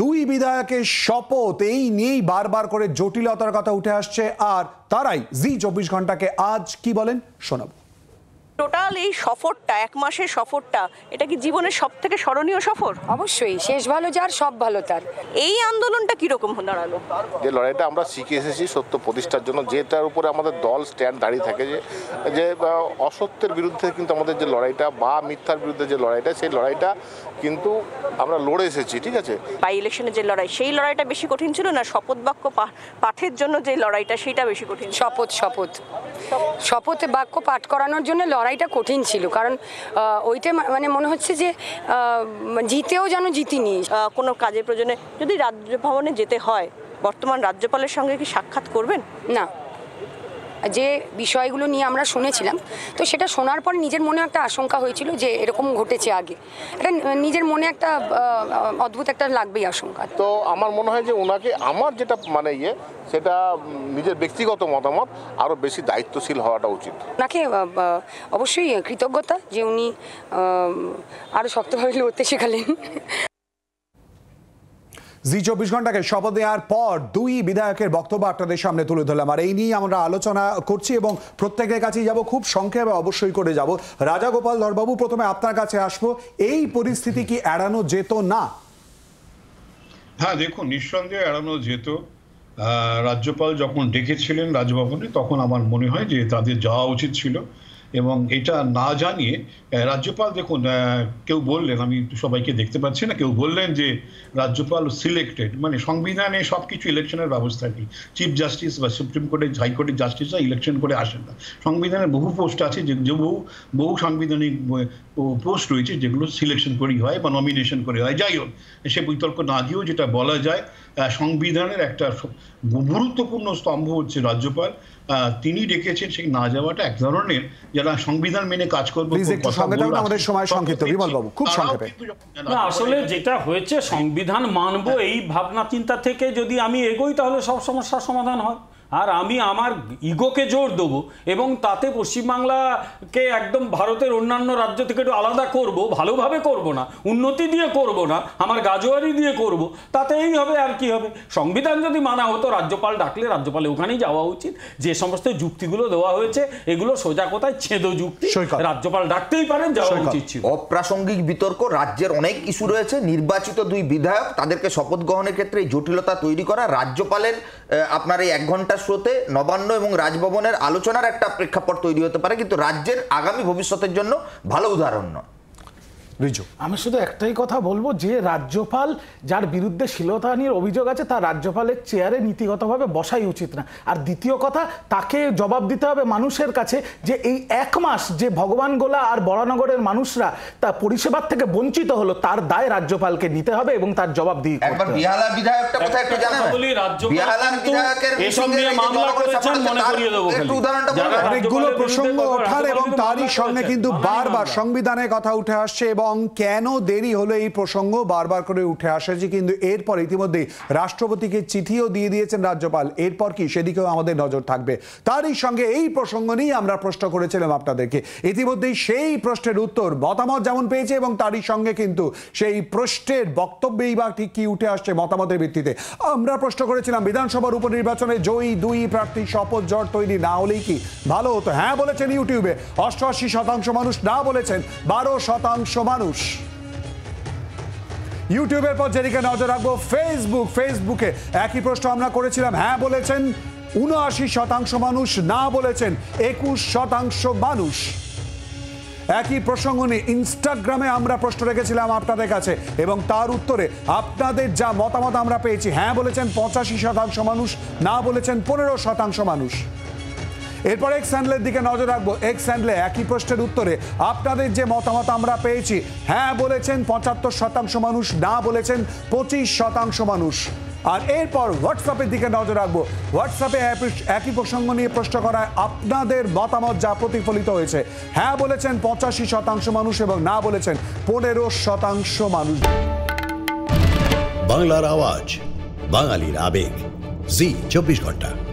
দুই বিধায়কের শপথ এই নিয়েই বারবার করে জটিলতার কথা উঠে আসছে আর তারাই জি চব্বিশ ঘন্টাকে আজ কি বলেন শোনাবো টোটাল এই সফরটা এক মাসের সফরটা এটা কি জীবনের সব থেকে স্মরণীয় সফর অবশ্যই শেষ ভালো যার সব ভালো তার এই আন্দোলনটা কিরকম দাঁড়ালো যে লড়াইটা আমরা শিখে এসেছি সত্য প্রতিষ্ঠার জন্য যেটার উপরে আমাদের দল স্ট্যান্ড দাঁড়িয়ে থাকে যে যে অসত্যের বিরুদ্ধে কিন্তু আমাদের যে লড়াইটা বা মিথ্যার বিরুদ্ধে যে লড়াইটা সেই লড়াইটা কিন্তু আমরা লড়ে এসেছি ঠিক আছে বাই ইলেকশনে যে লড়াই সেই লড়াইটা বেশি কঠিন ছিল না শপথ বাক্য পাঠের জন্য যে লড়াইটা সেটা বেশি কঠিন শপথ শপথ শপথ বাক্য পাঠ করানোর জন্য লড়াই লড়াইটা কঠিন ছিল কারণ ওইটা মানে মনে হচ্ছে যে জিতেও যেন জিতিনি কোনো কাজের প্রয়োজনে যদি রাজ্য ভবনে যেতে হয় বর্তমান রাজ্যপালের সঙ্গে কি সাক্ষাৎ করবেন না যে বিষয়গুলো নিয়ে আমরা শুনেছিলাম তো সেটা শোনার পর নিজের মনে একটা আশঙ্কা হয়েছিল যে এরকম ঘটেছে আগে এটা নিজের মনে একটা অদ্ভুত একটা লাগবেই আশঙ্কা তো আমার মনে হয় যে ওনাকে আমার যেটা মানে ইয়ে সেটা নিজের ব্যক্তিগত মতামত আরও বেশি দায়িত্বশীল হওয়াটা উচিত ওনাকে অবশ্যই কৃতজ্ঞতা যে উনি আরও শক্তভাবে লড়তে শেখালেন জি চব্বিশ ঘন্টাকে শপথ দেওয়ার পর দুই বিধায়কের বক্তব্য আপনাদের সামনে তুলে ধরলাম আর এই নিয়ে আমরা আলোচনা করছি এবং প্রত্যেকের কাছেই যাব খুব সংক্ষেপে অবশ্যই করে যাব রাজা গোপাল ধরবাবু প্রথমে আপনার কাছে আসবো এই পরিস্থিতি কি এড়ানো যেত না হ্যাঁ দেখুন নিঃসন্দেহে এড়ানো যেত রাজ্যপাল যখন ডেকেছিলেন রাজভবনে তখন আমার মনে হয় যে তাদের যাওয়া উচিত ছিল এবং এটা না জানিয়ে রাজ্যপাল দেখুন কেউ বললেন আমি সবাইকে দেখতে পাচ্ছি না কেউ বললেন যে রাজ্যপাল সিলেক্টেড মানে সংবিধানে সব কিছু ইলেকশনের ব্যবস্থা কি চিফ জাস্টিস বা সুপ্রিম কোর্টের হাইকোর্টের জাস্টিসরা ইলেকশন করে আসেন না সংবিধানের বহু পোস্ট আছে যে বহু বহু সাংবিধানিক পোস্ট রয়েছে যেগুলো সিলেকশন করেই হয় বা নমিনেশন করে হয় যাই হোক সে বিতর্ক না দিয়েও যেটা বলা যায় সংবিধানের একটা গুরুত্বপূর্ণ স্তম্ভ হচ্ছে রাজ্যপাল তিনি ডেকেছেন সেই না যাওয়াটা এক ধরনের যারা সংবিধান মেনে কাজ করবে আমাদের সময় সংক্ষিপ্ত বিমল বাবু খুব সংক্ষেপে না আসলে যেটা হয়েছে সংবিধান মানবো এই ভাবনা চিন্তা থেকে যদি আমি এগোই তাহলে সব সমস্যার সমাধান হয় আর আমি আমার ইগোকে জোর দেবো এবং তাতে পশ্চিমবাংলাকে একদম ভারতের অন্যান্য রাজ্য থেকে একটু আলাদা করব ভালোভাবে করব না উন্নতি দিয়ে করব না আমার গাজোয়ারি দিয়ে করব তাতে এই হবে আর কি হবে সংবিধান যদি মানা হতো রাজ্যপাল ডাকলে রাজ্যপালে ওখানেই যাওয়া উচিত যে সমস্ত যুক্তিগুলো দেওয়া হয়েছে এগুলো সোজা কোথায় ছেদ যুক্তি রাজ্যপাল ডাকতেই পারেন যাওয়া উচিত ছিল অপ্রাসঙ্গিক বিতর্ক রাজ্যের অনেক ইস্যু রয়েছে নির্বাচিত দুই বিধায়ক তাদেরকে শপথ গ্রহণের ক্ষেত্রে জটিলতা তৈরি করা রাজ্যপালের আপনার এই এক ঘন্টা স্রোতে নবান্ন এবং রাজভবনের আলোচনার একটা প্রেক্ষাপট তৈরি হতে পারে কিন্তু রাজ্যের আগামী ভবিষ্যতের জন্য ভালো উদাহরণ নয় রিজু আমি শুধু একটাই কথা বলবো যে রাজ্যপাল যার বিরুদ্ধে নিয়ে অভিযোগ আছে তার রাজ্যপালের চেয়ারে নীতিগতভাবে বসাই উচিত না আর দ্বিতীয় কথা তাকে জবাব দিতে হবে মানুষের কাছে যে এই এক মাস যে ভগবান গোলা আর বড়ানগরের মানুষরা তা পরিষেবার থেকে বঞ্চিত হলো তার দায় রাজ্যপালকে নিতে হবে এবং তার জবাব দিয়ে একবার বিহালা বিধায়কটা কোথায় একটু জানেন বলি নিয়ে মামলা করেছেন মনে করিয়ে একটু উদাহরণটা অনেকগুলো প্রসঙ্গ ওঠার এবং তারই সঙ্গে কিন্তু বারবার সংবিধানের কথা উঠে আসছে এবং এবং কেন দেরি হলো এই প্রসঙ্গ বারবার করে উঠে আসেছে কিন্তু এরপর ইতিমধ্যে রাষ্ট্রপতিকে চিঠিও দিয়ে দিয়েছেন রাজ্যপাল এরপর কি সেদিকেও আমাদের নজর থাকবে তারই সঙ্গে এই প্রসঙ্গ নিয়ে আমরা প্রশ্ন করেছিলাম আপনাদেরকে ইতিমধ্যেই সেই প্রশ্নের উত্তর মতামত যেমন পেয়েছে এবং তারই সঙ্গে কিন্তু সেই প্রশ্নের বক্তব্যেই বা ঠিক কি উঠে আসছে মতামতের ভিত্তিতে আমরা প্রশ্ন করেছিলাম বিধানসভার উপনির্বাচনে জয়ী দুই প্রার্থী শপথ জ্বর তৈরি না হলেই কি ভালো হতো হ্যাঁ বলেছেন ইউটিউবে অষ্টআশি শতাংশ মানুষ না বলেছেন বারো শতাংশ মানুষ ইউটিউবের পর যেদিকে নজর রাখবো ফেসবুক ফেসবুকে একই প্রশ্ন আমরা করেছিলাম হ্যাঁ বলেছেন উনআশি শতাংশ মানুষ না বলেছেন একুশ শতাংশ মানুষ একই প্রসঙ্গ নিয়ে ইনস্টাগ্রামে আমরা প্রশ্ন রেখেছিলাম আপনাদের কাছে এবং তার উত্তরে আপনাদের যা মতামত আমরা পেয়েছি হ্যাঁ বলেছেন পঁচাশি শতাংশ মানুষ না বলেছেন পনেরো শতাংশ মানুষ এরপর এক্স হ্যান্ডলের দিকে নজর রাখবো এক্স হ্যান্ডলে একই প্রশ্নের উত্তরে আপনাদের যে মতামত আমরা পেয়েছি হ্যাঁ বলেছেন পঁচাত্তর শতাংশ মানুষ না বলেছেন পঁচিশ শতাংশ মানুষ আর এরপর হোয়াটসঅ্যাপের দিকে নজর রাখবো হোয়াটসঅ্যাপে একই প্রসঙ্গ নিয়ে প্রশ্ন করায় আপনাদের মতামত যা প্রতিফলিত হয়েছে হ্যাঁ বলেছেন পঁচাশি শতাংশ মানুষ এবং না বলেছেন পনেরো শতাংশ মানুষ বাংলার আওয়াজ বাঙালির আবেগ জি চব্বিশ ঘন্টা